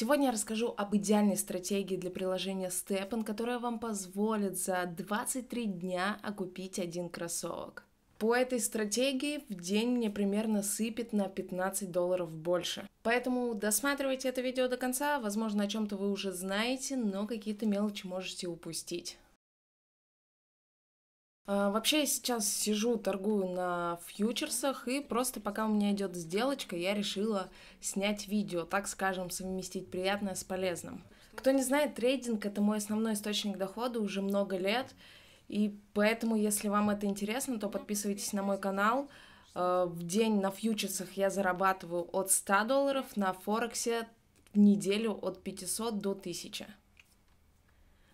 Сегодня я расскажу об идеальной стратегии для приложения Steppen, которая вам позволит за 23 дня окупить один кроссовок. По этой стратегии в день мне примерно сыпет на 15 долларов больше. Поэтому досматривайте это видео до конца, возможно, о чем-то вы уже знаете, но какие-то мелочи можете упустить. А, вообще я сейчас сижу, торгую на фьючерсах, и просто пока у меня идет сделочка, я решила снять видео, так скажем, совместить приятное с полезным. Кто не знает, трейдинг — это мой основной источник дохода уже много лет, и поэтому, если вам это интересно, то подписывайтесь на мой канал. А, в день на фьючерсах я зарабатываю от 100 долларов, на Форексе неделю от 500 до 1000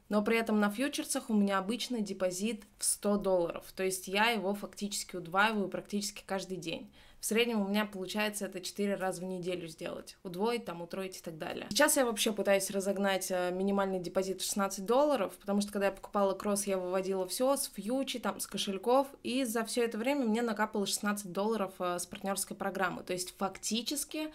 но при этом на фьючерсах у меня обычно депозит в 100 долларов, то есть я его фактически удваиваю практически каждый день. В среднем у меня получается это 4 раза в неделю сделать. Удвоить, там, утроить и так далее. Сейчас я вообще пытаюсь разогнать э, минимальный депозит в 16 долларов, потому что когда я покупала кросс, я выводила все с фьючи, там, с кошельков, и за все это время мне накапало 16 долларов э, с партнерской программы. То есть фактически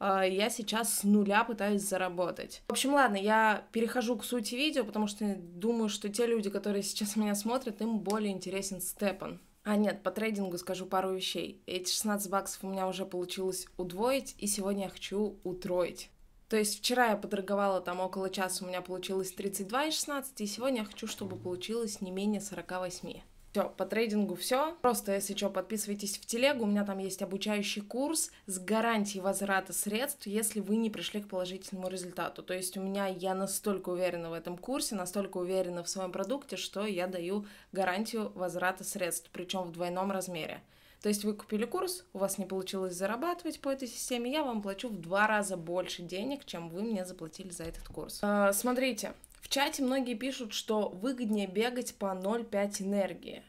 Э, я сейчас с нуля пытаюсь заработать. В общем, ладно, я перехожу к сути видео, потому что думаю, что те люди, которые сейчас меня смотрят, им более интересен Степан. А нет, по трейдингу скажу пару вещей. Эти 16 баксов у меня уже получилось удвоить, и сегодня я хочу утроить. То есть вчера я поторговала там около часа, у меня получилось 32 и 16, и сегодня я хочу, чтобы получилось не менее 48. Все, по трейдингу все. Просто, если что, подписывайтесь в телегу. У меня там есть обучающий курс с гарантией возврата средств, если вы не пришли к положительному результату. То есть у меня я настолько уверена в этом курсе, настолько уверена в своем продукте, что я даю гарантию возврата средств, причем в двойном размере. То есть вы купили курс, у вас не получилось зарабатывать по этой системе, я вам плачу в два раза больше денег, чем вы мне заплатили за этот курс. А, смотрите, в чате многие пишут, что выгоднее бегать по 0,5 энергии.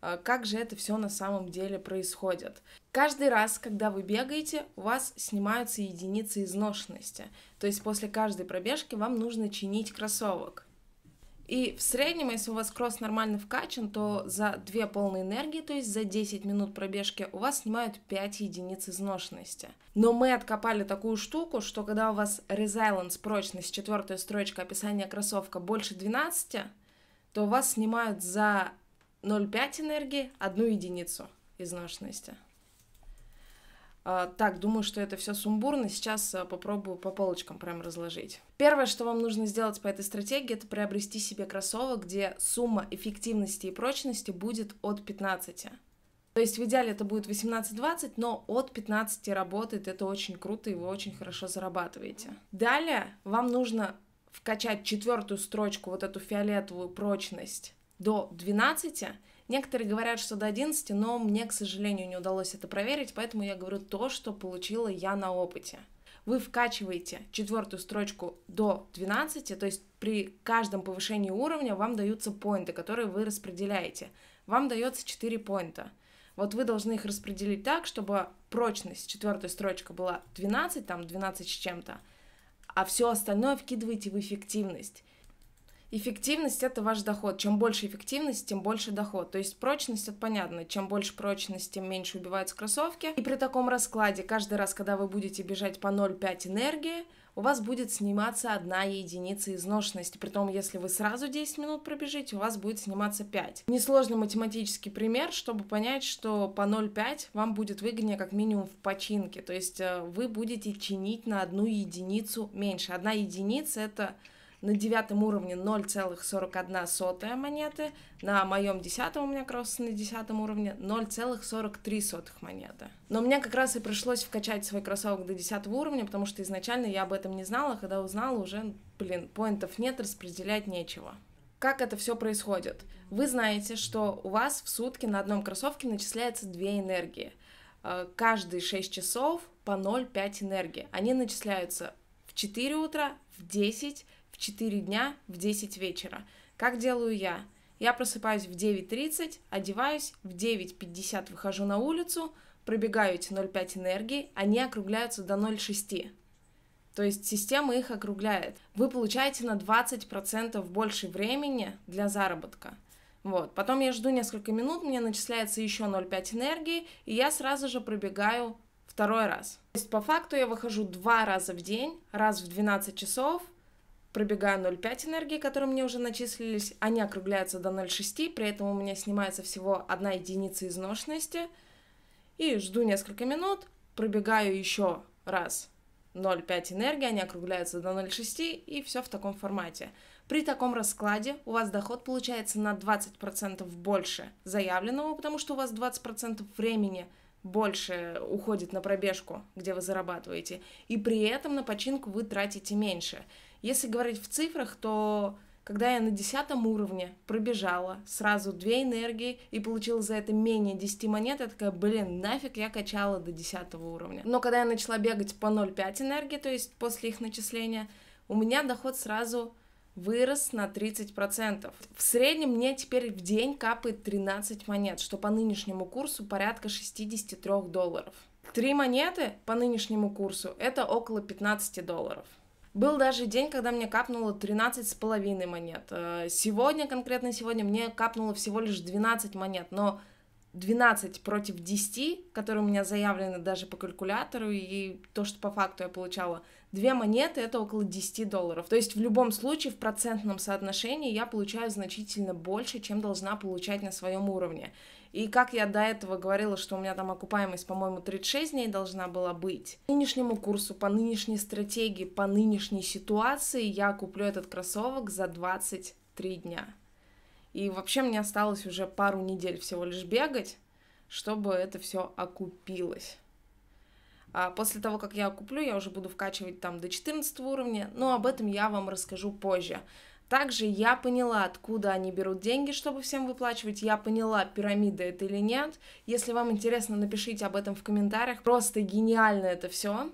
А как же это все на самом деле происходит? Каждый раз, когда вы бегаете, у вас снимаются единицы изношенности. То есть после каждой пробежки вам нужно чинить кроссовок. И в среднем, если у вас кросс нормально вкачан, то за 2 полные энергии, то есть за 10 минут пробежки, у вас снимают 5 единиц изношенности. Но мы откопали такую штуку, что когда у вас resilience, прочность, четвертая строчка описания кроссовка больше 12, то у вас снимают за 0,5 энергии одну единицу изношенности. А, так, думаю, что это все сумбурно. Сейчас а, попробую по полочкам прям разложить. Первое, что вам нужно сделать по этой стратегии, это приобрести себе кроссовок, где сумма эффективности и прочности будет от 15. То есть в идеале это будет 18-20, но от 15 работает, это очень круто, и вы очень хорошо зарабатываете. Далее вам нужно вкачать четвертую строчку, вот эту фиолетовую прочность, до 12, Некоторые говорят, что до 11, но мне, к сожалению, не удалось это проверить, поэтому я говорю то, что получила я на опыте. Вы вкачиваете четвертую строчку до 12, то есть при каждом повышении уровня вам даются поинты, которые вы распределяете. Вам дается 4 поинта. Вот вы должны их распределить так, чтобы прочность четвертой строчка была 12, там 12 с чем-то, а все остальное вкидываете в эффективность. Эффективность – это ваш доход. Чем больше эффективность, тем больше доход. То есть прочность – это понятно. Чем больше прочность, тем меньше убиваются кроссовки. И при таком раскладе, каждый раз, когда вы будете бежать по 0,5 энергии, у вас будет сниматься одна единица изношенности. Притом, если вы сразу 10 минут пробежите, у вас будет сниматься 5. Несложный математический пример, чтобы понять, что по 0,5 вам будет выгоднее как минимум в починке. То есть э, вы будете чинить на одну единицу меньше. Одна единица – это на девятом уровне 0,41 монеты, на моем десятом у меня кросс на десятом уровне 0,43 монеты. Но мне как раз и пришлось вкачать свой кроссовок до десятого уровня, потому что изначально я об этом не знала, когда узнала уже, блин, поинтов нет, распределять нечего. Как это все происходит? Вы знаете, что у вас в сутки на одном кроссовке начисляется две энергии. Э, каждые 6 часов по 0,5 энергии. Они начисляются в 4 утра, в 10, в 4 дня в 10 вечера. Как делаю я? Я просыпаюсь в 9.30, одеваюсь, в 9.50 выхожу на улицу, пробегаю эти 0,5 энергии, они округляются до 0,6. То есть система их округляет. Вы получаете на 20% больше времени для заработка. Вот. Потом я жду несколько минут, мне начисляется еще 0,5 энергии, и я сразу же пробегаю второй раз. То есть по факту я выхожу два раза в день, раз в 12 часов – пробегаю 0,5 энергии, которые мне уже начислились, они округляются до 0,6, при этом у меня снимается всего одна единица изношенности, и жду несколько минут, пробегаю еще раз 0,5 энергии, они округляются до 0,6, и все в таком формате. При таком раскладе у вас доход получается на 20% больше заявленного, потому что у вас 20% времени больше уходит на пробежку, где вы зарабатываете, и при этом на починку вы тратите меньше – если говорить в цифрах, то когда я на десятом уровне пробежала сразу две энергии и получила за это менее 10 монет, я такая, блин, нафиг я качала до десятого уровня. Но когда я начала бегать по 0,5 энергии, то есть после их начисления, у меня доход сразу вырос на 30%. В среднем мне теперь в день капает 13 монет, что по нынешнему курсу порядка 63 долларов. Три монеты по нынешнему курсу – это около 15 долларов. Был даже день, когда мне капнуло 13 с половиной монет. Э, сегодня, конкретно сегодня, мне капнуло всего лишь 12 монет, но 12 против 10, которые у меня заявлены даже по калькулятору, и то, что по факту я получала, две монеты — это около 10 долларов. То есть в любом случае в процентном соотношении я получаю значительно больше, чем должна получать на своем уровне. И как я до этого говорила, что у меня там окупаемость, по-моему, 36 дней должна была быть. По нынешнему курсу, по нынешней стратегии, по нынешней ситуации я куплю этот кроссовок за 23 дня. И вообще мне осталось уже пару недель всего лишь бегать, чтобы это все окупилось. А после того, как я куплю, я уже буду вкачивать там до 14 уровня, но об этом я вам расскажу позже. Также я поняла, откуда они берут деньги, чтобы всем выплачивать. Я поняла, пирамида это или нет. Если вам интересно, напишите об этом в комментариях. Просто гениально это все.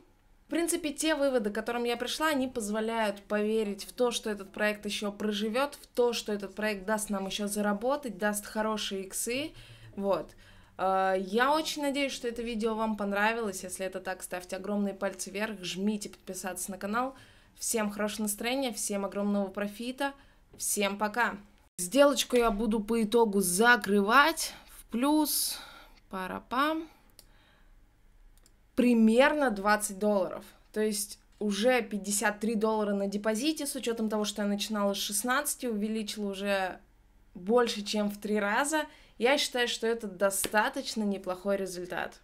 В принципе, те выводы, к которым я пришла, они позволяют поверить в то, что этот проект еще проживет, в то, что этот проект даст нам еще заработать, даст хорошие иксы. Вот. Э, я очень надеюсь, что это видео вам понравилось. Если это так, ставьте огромные пальцы вверх, жмите подписаться на канал. Всем хорошего настроения, всем огромного профита. Всем пока. Сделочку я буду по итогу закрывать в плюс. Парапам. Примерно 20 долларов. То есть уже 53 доллара на депозите, с учетом того, что я начинала с 16, увеличила уже больше, чем в три раза. Я считаю, что это достаточно неплохой результат.